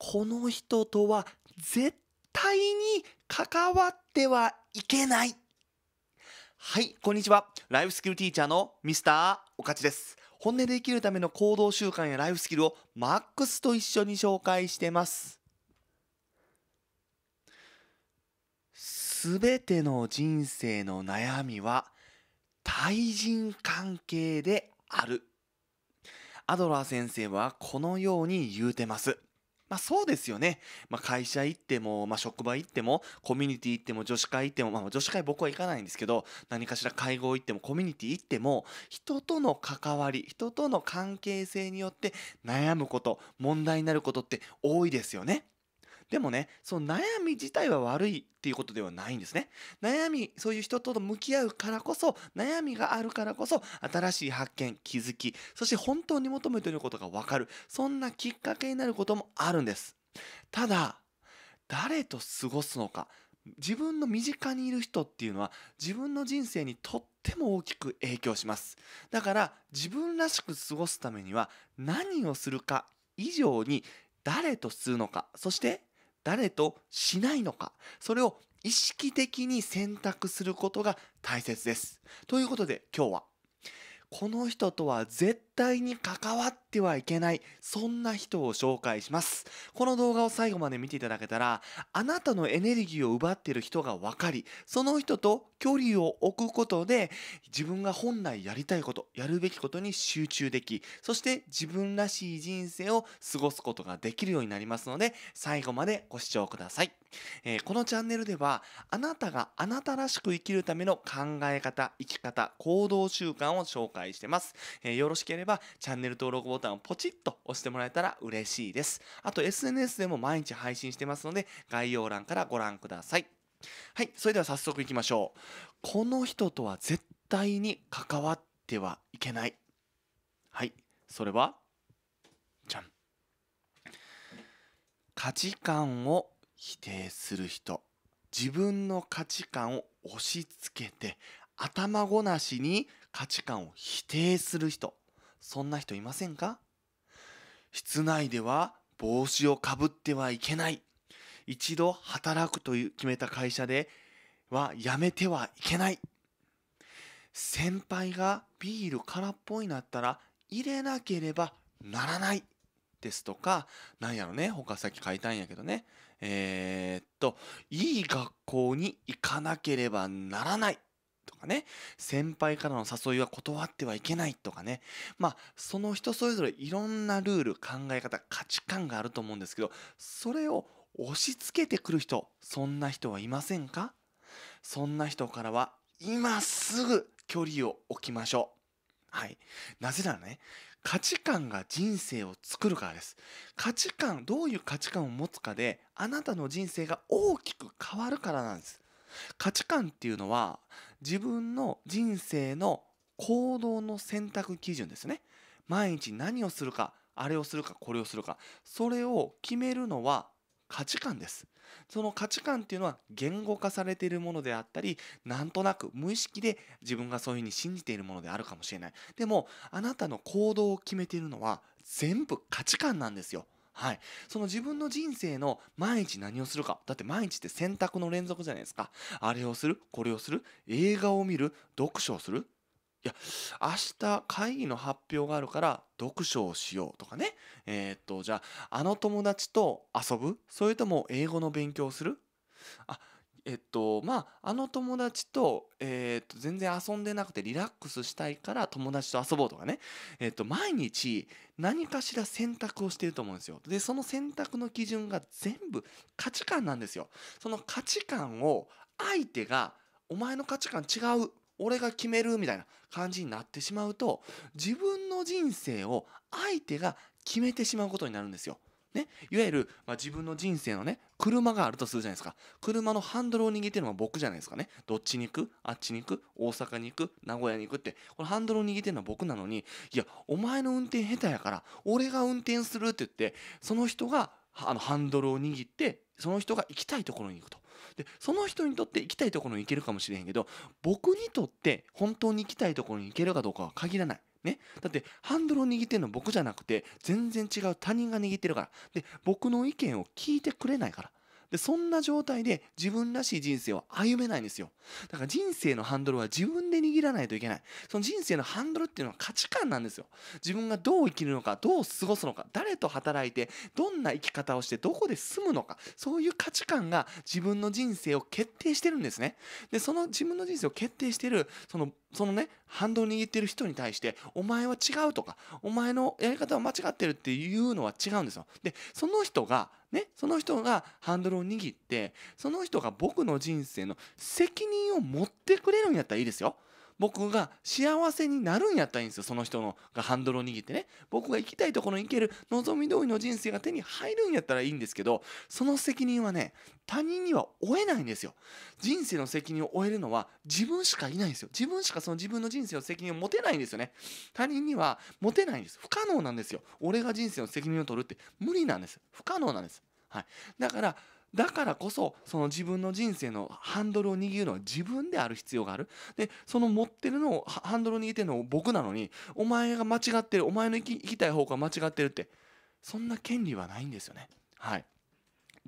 この人とは絶対に関わってはいけない。はい、こんにちは。ライフスキルティーチャーのミスターおかちです。本音で生きるための行動習慣やライフスキルをマックスと一緒に紹介してます。すべての人生の悩みは対人関係である。アドラー先生はこのように言うてます。まあそうですよね。まあ会社行っても、まあ職場行っても、コミュニティ行っても、女子会行っても、まあ女子会僕は行かないんですけど、何かしら会合行っても、コミュニティ行っても、人との関わり、人との関係性によって悩むこと、問題になることって多いですよね。でもねその悩み自体は悪いっていうことではないんですね悩みそういう人と向き合うからこそ悩みがあるからこそ新しい発見気づきそして本当に求めていることが分かるそんなきっかけになることもあるんですただ誰と過ごすのか自分の身近にいる人っていうのは自分の人生にとっても大きく影響しますだから自分らしく過ごすためには何をするか以上に誰とするのかそして誰としないのか、それを意識的に選択することが大切です。ということで今日はこの人とは絶対に関わってはいけない、そんな人を紹介します。この動画を最後まで見ていただけたら、あなたのエネルギーを奪っている人が分かり、その人と距離を置くことで、自分が本来やりたいこと、やるべきことに集中でき、そして自分らしい人生を過ごすことができるようになりますので、最後までご視聴ください。えー、このチャンネルではあなたがあなたらしく生きるための考え方、生き方、行動習慣を紹介してます。えー、よろしければチャンネル登録ボタンをポチッと押してもらえたら嬉しいです。あと SNS でも毎日配信してますので概要欄からご覧ください。はい、それでは早速いきましょう。この人とは絶対に関わってはいけない。はい、それはじゃん。価値観を否定する人自分の価値観を押し付けて頭ごなしに価値観を否定する人そんな人いませんか室内では帽子をかぶってはいけない一度働くという決めた会社では辞めてはいけない先輩がビール空っぽになったら入れなければならないですとかなんやろね他さっき書いたんやけどねえー、っと、いい学校に行かなければならないとかね、先輩からの誘いは断ってはいけないとかね、まあ、その人それぞれいろんなルール、考え方、価値観があると思うんですけど、それを押し付けてくる人、そんな人はいませんかそんな人からは今すぐ距離を置きましょう。はい。なぜならね、価値観が人生を作るからです価値観どういう価値観を持つかであなたの人生が大きく変わるからなんです価値観っていうのは自分の人生の行動の選択基準ですね毎日何をするかあれをするかこれをするかそれを決めるのは価値観ですその価値観っていうのは言語化されているものであったりなんとなく無意識で自分がそういうふうに信じているものであるかもしれないでもあなたの行動を決めているのは全部価値観なんですよはい、その自分の人生の毎日何をするかだって毎日って選択の連続じゃないですかあれをするこれをする映画を見る読書をするいや、明日会議の発表があるから読書をしようとかね。えー、っと、じゃあ、あの友達と遊ぶそれとも英語の勉強するあ、えっと、まあ、あの友達と、えー、っと、全然遊んでなくてリラックスしたいから友達と遊ぼうとかね。えっと、毎日何かしら選択をしていると思うんですよ。で、その選択の基準が全部価値観なんですよ。その価値観を相手がお前の価値観違う俺が決めるみたいな感じになってしまうと自分の人生を相手が決めてしまうことになるんですよ。ね、いわゆる、まあ、自分の人生のね車があるとするじゃないですか車のハンドルを握ってるのは僕じゃないですかねどっちに行くあっちに行く大阪に行く名古屋に行くってこのハンドルを握ってるのは僕なのにいやお前の運転下手やから俺が運転するって言ってその人があのハンドルを握ってその人が行きたいところに行くとでその人にとって行きたいところに行けるかもしれへんけど僕にとって本当に行きたいところに行けるかどうかは限らない。ね、だってハンドルを握ってるの僕じゃなくて全然違う他人が握ってるからで僕の意見を聞いてくれないからでそんな状態で自分らしい人生を歩めないんですよだから人生のハンドルは自分で握らないといけないその人生のハンドルっていうのは価値観なんですよ自分がどう生きるのかどう過ごすのか誰と働いてどんな生き方をしてどこで住むのかそういう価値観が自分の人生を決定してるんですねでその自分の人生を決定してるそのそのねハンドを握ってる人に対して「お前は違う」とか「お前のやり方は間違ってる」っていうのは違うんですよ。でその人がねその人がハンドルを握ってその人が僕の人生の責任を持ってくれるんやったらいいですよ。僕が幸せになるんやったらいいんですよその人のがハンドルを握ってね僕が行きたいところに行ける望み通りの人生が手に入るんやったらいいんですけどその責任はね他人には負えないんですよ人生の責任を負えるのは自分しかいないんですよ自分しかその自分の人生の責任を持てないんですよね他人には持てないんです不可能なんですよ俺が人生の責任を取るって無理なんです不可能なんですはいだからだからこそその自分の人生のハンドルを握るのは自分である必要があるでその持ってるのをハンドルを握ってるのを僕なのにお前が間違ってるお前の行き行きたい方向が間違ってるってそんな権利はないんですよねはい。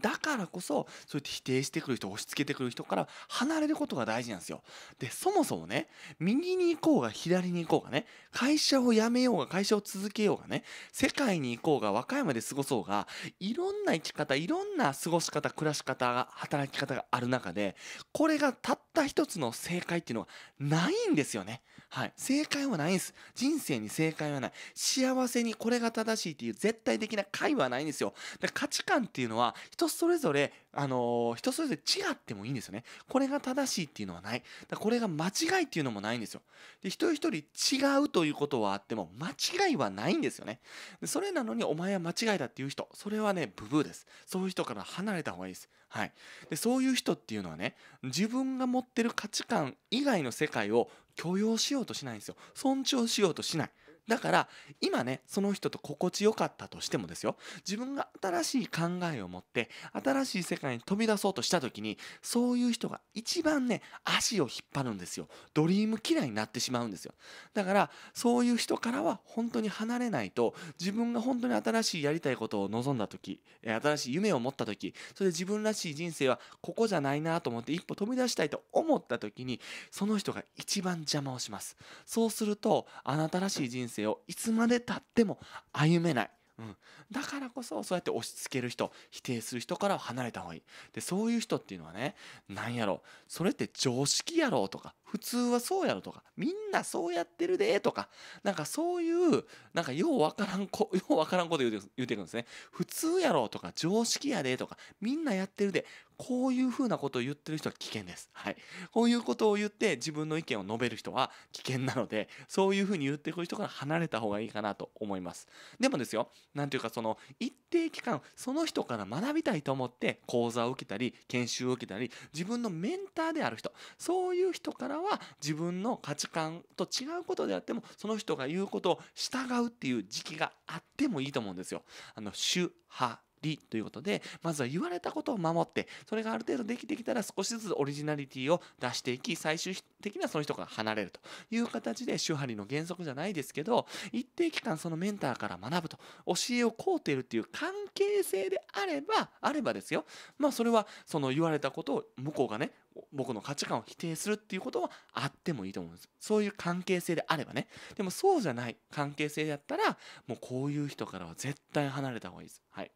だからこそそうやって否定してくる人押し付けてくる人から離れることが大事なんですよでそもそもね右に行こうが左に行こうがね会社を辞めようが会社を続けようがね世界に行こうが和歌山で過ごそうがいろんな生き方いろんな過ごし方暮らし方働き方がある中でこれがたった一つの正解っていうのはないんですよねはい正解はないんです人生に正解はない幸せにこれが正しいっていう絶対的な解はないんですよ価値観っていうのは人それぞれ、あのー、人それぞれ違ってもいいんですよね。これが正しいっていうのはない。だこれが間違いっていうのもないんですよ。で、一人一人違うということはあっても、間違いはないんですよね。でそれなのに、お前は間違いだっていう人、それはね、ブブーです。そういう人から離れた方がいいです。はい。で、そういう人っていうのはね、自分が持ってる価値観以外の世界を許容しようとしないんですよ。尊重しようとしない。だから今ねその人と心地よかったとしてもですよ自分が新しい考えを持って新しい世界に飛び出そうとした時にそういう人が一番ね足を引っ張るんですよドリーム嫌いになってしまうんですよだからそういう人からは本当に離れないと自分が本当に新しいやりたいことを望んだ時新しい夢を持った時それで自分らしい人生はここじゃないなと思って一歩飛び出したいと思った時にその人が一番邪魔をしますそうするとあなたらしい人生生をいつまでたっても歩めない。うん、だからこそそうやって押し付ける人否定する人から離れた方がいいでそういう人っていうのはね何やろそれって常識やろとか普通はそうやろとかみんなそうやってるでとかなんかそういうなんかようわからんこようわからんこと言うて言うてくんですね普通やろとか常識やでとかみんなやってるでこういうふうなことを言ってる人は危険です。はい。こういうことを言って自分の意見を述べる人は危険なので、そういうふうに言ってくる人から離れた方がいいかなと思います。でもですよ、なんていうかその一定期間、その人から学びたいと思って講座を受けたり、研修を受けたり、自分のメンターである人、そういう人からは自分の価値観と違うことであっても、その人が言うことを従うっていう時期があってもいいと思うんですよ。あの、主派りということでまずは言われたことを守ってそれがある程度できてきたら少しずつオリジナリティを出していき最終的にはその人から離れるという形で手張りの原則じゃないですけど一定期間そのメンターから学ぶと教えを請うているっていう関係性であればあればですよまあそれはその言われたことを向こうがね僕の価値観を否定するっていうことはあってもいいと思うんですそういう関係性であればねでもそうじゃない関係性だったらもうこういう人からは絶対離れた方がいいですはい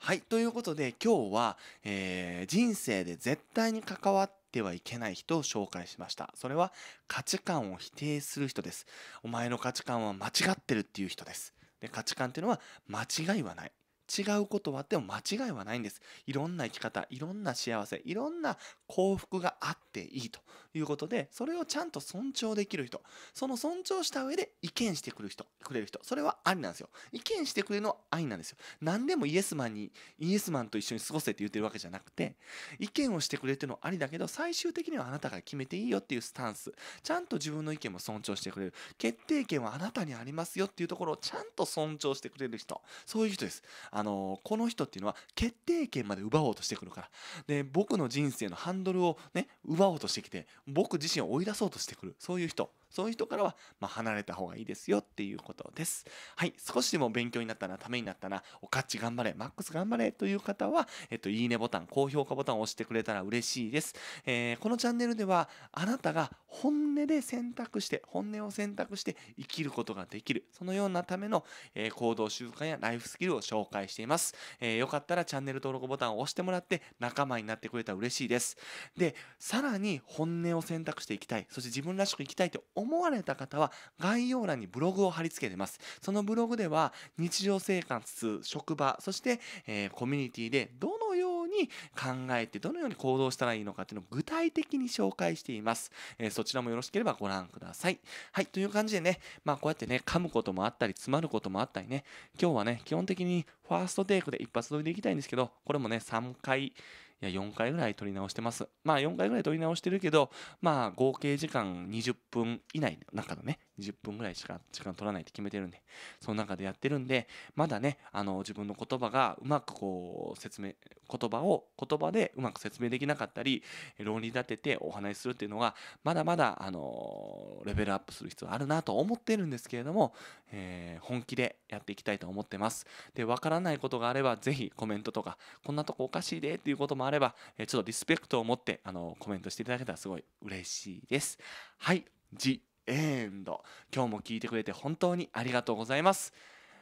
はい、ということで今日は、えー、人生で絶対に関わってはいけない人を紹介しました。それは価値観を否定する人です。お前の価値観は間違ってるっていう人です。で価値観っていうのは間違いはない。違うことはあっても間違いはないんです。いろんな生き方、いろんな幸せ、いろんな幸福があっていいということでそれをちゃんと尊重できる人その尊重した上で意見してくる人くれる人それはありなんですよ意見してくれるのは愛なんですよ何でもイエスマンにイエスマンと一緒に過ごせって言ってるわけじゃなくて意見をしてくれてのはありだけど最終的にはあなたが決めていいよっていうスタンスちゃんと自分の意見も尊重してくれる決定権はあなたにありますよっていうところをちゃんと尊重してくれる人そういう人ですあのこの人っていうのは決定権まで奪おうとしてくるからで僕の人生のハンドルをね奪おうとしてきて僕自身を追い出そうとしてくるそういう人そういう人からは、まあ、離れた方がいいですよっていうことです。はい。少しでも勉強になったな、ためになったな、おかち頑張れ、マックス頑張れという方は、えっと、いいねボタン、高評価ボタンを押してくれたら嬉しいです。えー、このチャンネルでは、あなたが本音で選択して、本音を選択して生きることができる、そのようなための、えー、行動習慣やライフスキルを紹介しています。えー、よかったらチャンネル登録ボタンを押してもらって、仲間になってくれたら嬉しいです。で、さらに本音を選択していきたい、そして自分らしく生きたいと思われた方は概要欄にブログを貼り付けてます。そのブログでは日常生活、職場、そして、えー、コミュニティでどのように考えて、どのように行動したらいいのかっていうのを具体的に紹介しています。えー、そちらもよろしければご覧ください。はい、という感じでね、まあこうやってね、噛むこともあったり、詰まることもあったりね、今日はね、基本的にファーストテイクで一発撮りでいきたいんですけど、これもね、3回、いや4回ぐらい撮り直してますまあ4回ぐらい撮り直してるけどまあ合計時間20分以内の中のね20分ぐらいしか時間取らないって決めてるんでその中でやってるんでまだねあの自分の言葉がうまくこう説明言葉を言葉でうまく説明できなかったり論理立ててお話しするっていうのがまだまだあのレベルアップする必要あるなと思ってるんですけれども、えー、本気でやっていきたいと思ってますでわからないことがあれば是非コメントとかこんなとこおかしいでっていうこともあれば、えちょっとリスペクトを持って、あの、コメントしていただけたらすごい嬉しいです。はい、ジ・エンド。今日も聞いてくれて本当にありがとうございます。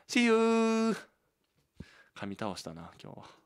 See you! 噛み倒したな、今日は。